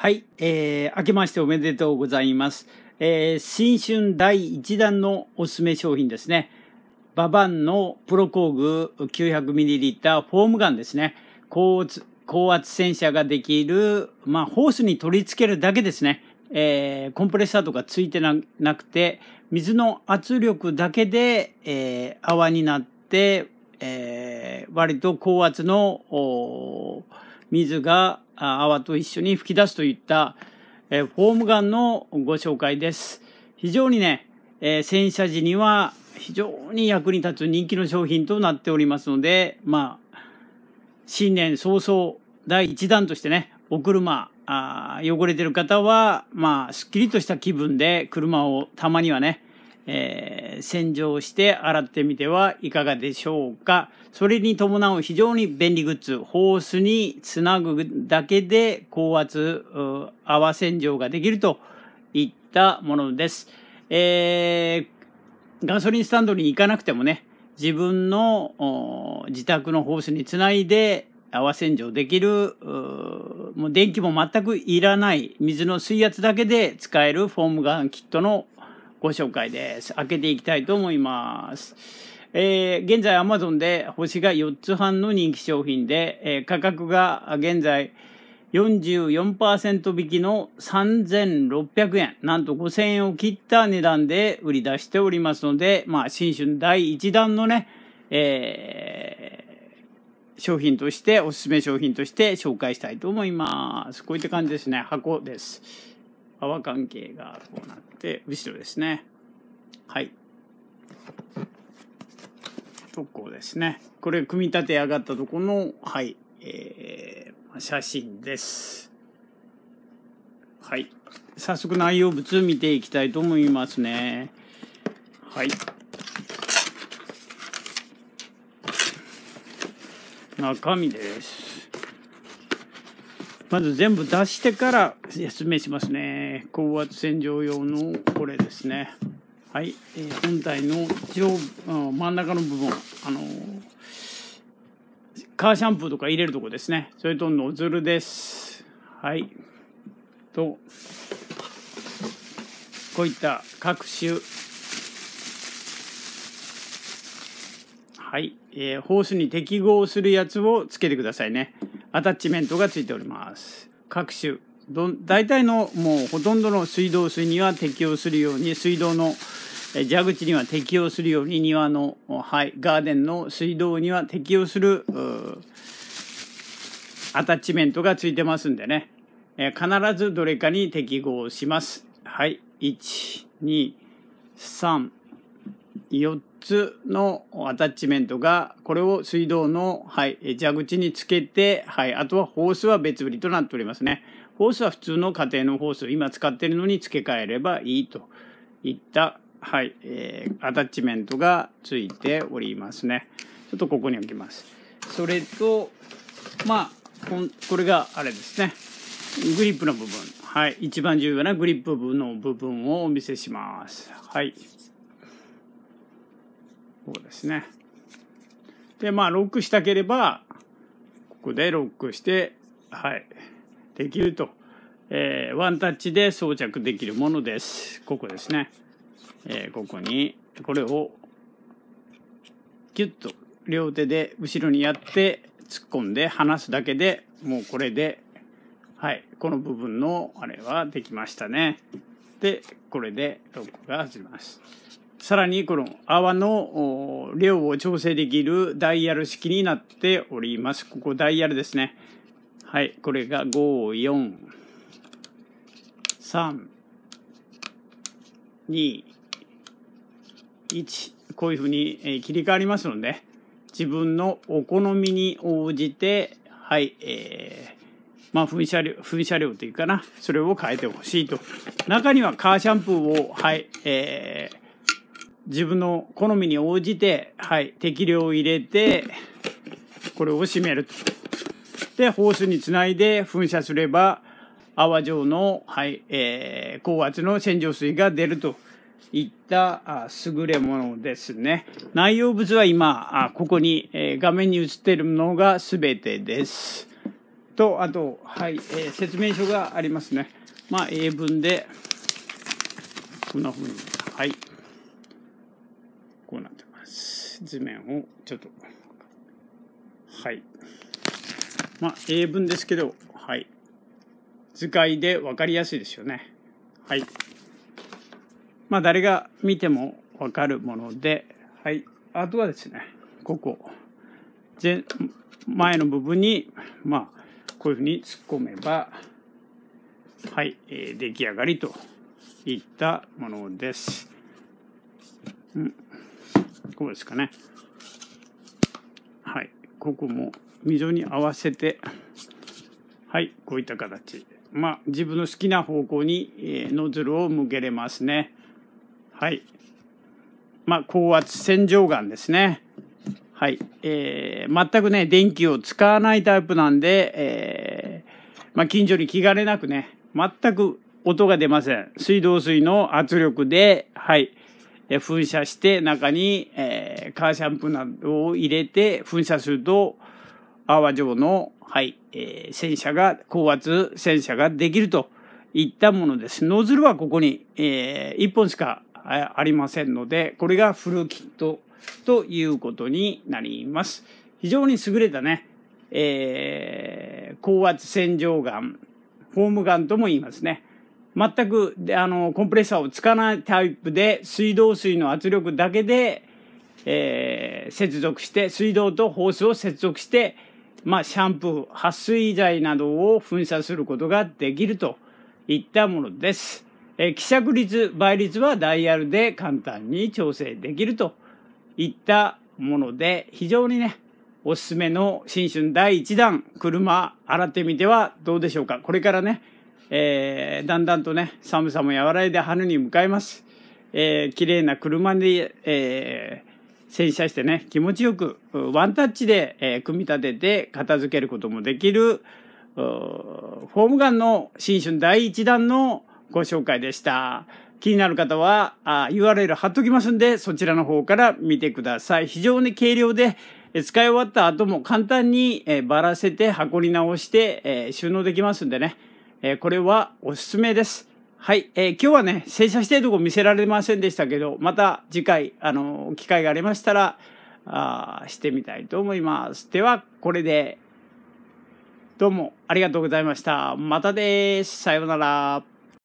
はい、えー、明けましておめでとうございます。えー、新春第1弾のおすすめ商品ですね。ババンのプロ工具 900ml フォームガンですね。高圧高圧洗車ができる、まあ、ホースに取り付けるだけですね。えー、コンプレッサーとかついてなくて、水の圧力だけで、えー、泡になって、えー、割と高圧の水が泡と一緒に吹き出すといった、えフォームガンのご紹介です。非常にね、え洗車時には非常に役に立つ人気の商品となっておりますので、まあ、新年早々第1弾としてね、お車、あ汚れてる方は、まあ、すっきりとした気分で車をたまにはね、えー、洗浄して洗ってみてはいかがでしょうか。それに伴う非常に便利グッズ、ホースにつなぐだけで高圧泡洗浄ができるといったものです。えー、ガソリンスタンドに行かなくてもね、自分の自宅のホースにつないで泡洗浄できる、もう電気も全くいらない、水の水圧だけで使えるフォームガンキットのご紹介です。開けていきたいと思います。えー、現在 Amazon で星が4つ半の人気商品で、えー、価格が現在44%引きの3600円。なんと5000円を切った値段で売り出しておりますので、まあ、新春第1弾のね、えー、商品として、おすすめ商品として紹介したいと思います。こういった感じですね。箱です。泡関係がこうなって、後ろですね。はい。特攻ですね。これ、組み立て上がったとこの、はい、えー、写真です。はい。早速内容物見ていきたいと思いますね。はい。中身です。まず全部出してから説明しますね。高圧洗浄用のこれですね。はい、えー、本体の上真ん中の部分、あのー、カーシャンプーとか入れるとこですね。それとノズルです。はい。と、こういった各種、はい、えー、ホースに適合するやつをつけてくださいね。アタッチメントがついております各種ど大体のもうほとんどの水道水には適用するように水道の蛇口には適用するように庭の、はい、ガーデンの水道には適用するアタッチメントがついてますんでね、え必ずどれかに適合します。はい、1、2、3、4つのアタッチメントが、これを水道の、はい、蛇口につけて、はい、あとはホースは別売りとなっておりますね。ホースは普通の家庭のホース、今使ってるのに付け替えればいいといった、はい、えー、アタッチメントがついておりますね。ちょっとここに置きます。それと、まあ、ここれがあれですね。グリップの部分。はい。一番重要なグリップ部の部分をお見せします。はい。ここですね。で、まあ、ロックしたければ、ここでロックして、はい、できると。えー、ワンタッチで装着できるものです。ここですね。えー、ここに、これを、キュッと両手で後ろにやって、突っ込んで離すだけでもうこれで、はい、この部分のあれはできましたね。で、これでロックが外れます。さらにこの泡の量を調整できるダイヤル式になっております。ここダイヤルですね。はい、これが5、4、3、2、1。こういうふうに切り替わりますので、自分のお好みに応じて、はい、えー、まあ、噴射量、噴射量というかな、それを変えてほしいと。中にはカーシャンプーを、はい、えー、自分の好みに応じて、はい、適量を入れて、これを閉めると。で、ホースにつないで噴射すれば、泡状の、はい、えー、高圧の洗浄水が出るといったあ優れものですね。内容物は今、あここに、えー、画面に映っているものが全てです。と、あと、はい、えー、説明書がありますね。まあ、英文で、こんな風に。こうなってます。図面をちょっと、はい。まあ、英文ですけど、はい。図解で分かりやすいですよね。はい。まあ、誰が見ても分かるもので、はい。あとはですね、ここ。前前の部分に、まあ、こういうふうに突っ込めば、はい、えー、出来上がりといったものです。うんこうですかね。はい。ここも溝に合わせて、はい、こういった形。まあ、自分の好きな方向に、えー、ノズルを向けれますね。はい。まあ、高圧洗浄ガンですね。はい。えー、全くね、電気を使わないタイプなんで、えー、まあ、近所に気兼ねなくね、全く音が出ません。水道水の圧力で、はい。噴射して中に、えー、カーシャンプーなどを入れて噴射すると、泡状の、はい、えー、戦車が、高圧戦車ができるといったものです。ノズルはここに、えー、1本しかありませんので、これがフルキットということになります。非常に優れたね、えー、高圧洗浄ガン、ォームガンとも言いますね。全く、あの、コンプレッサーをつかないタイプで、水道水の圧力だけで、えー、接続して、水道とホースを接続して、まあ、シャンプー、撥水剤などを噴射することができるといったものです。えー、希釈率、倍率はダイヤルで簡単に調整できるといったもので、非常にね、おすすめの新春第1弾、車洗ってみてはどうでしょうか。これからね、えー、だんだんとね、寒さも和らいで春に向かいます。えー、綺麗な車で、えー、洗車してね、気持ちよく、ワンタッチで、えー、組み立てて片付けることもできる、フォームガンの新春第1弾のご紹介でした。気になる方は URL 貼っときますんで、そちらの方から見てください。非常に軽量で、使い終わった後も簡単に、えばらせて箱に直して、収納できますんでね。えー、これはおすすめです。はい、えー、今日はね、洗車してるとこ見せられませんでしたけど、また次回、あの、機会がありましたら、あしてみたいと思います。では、これで、どうもありがとうございました。またです。さようなら。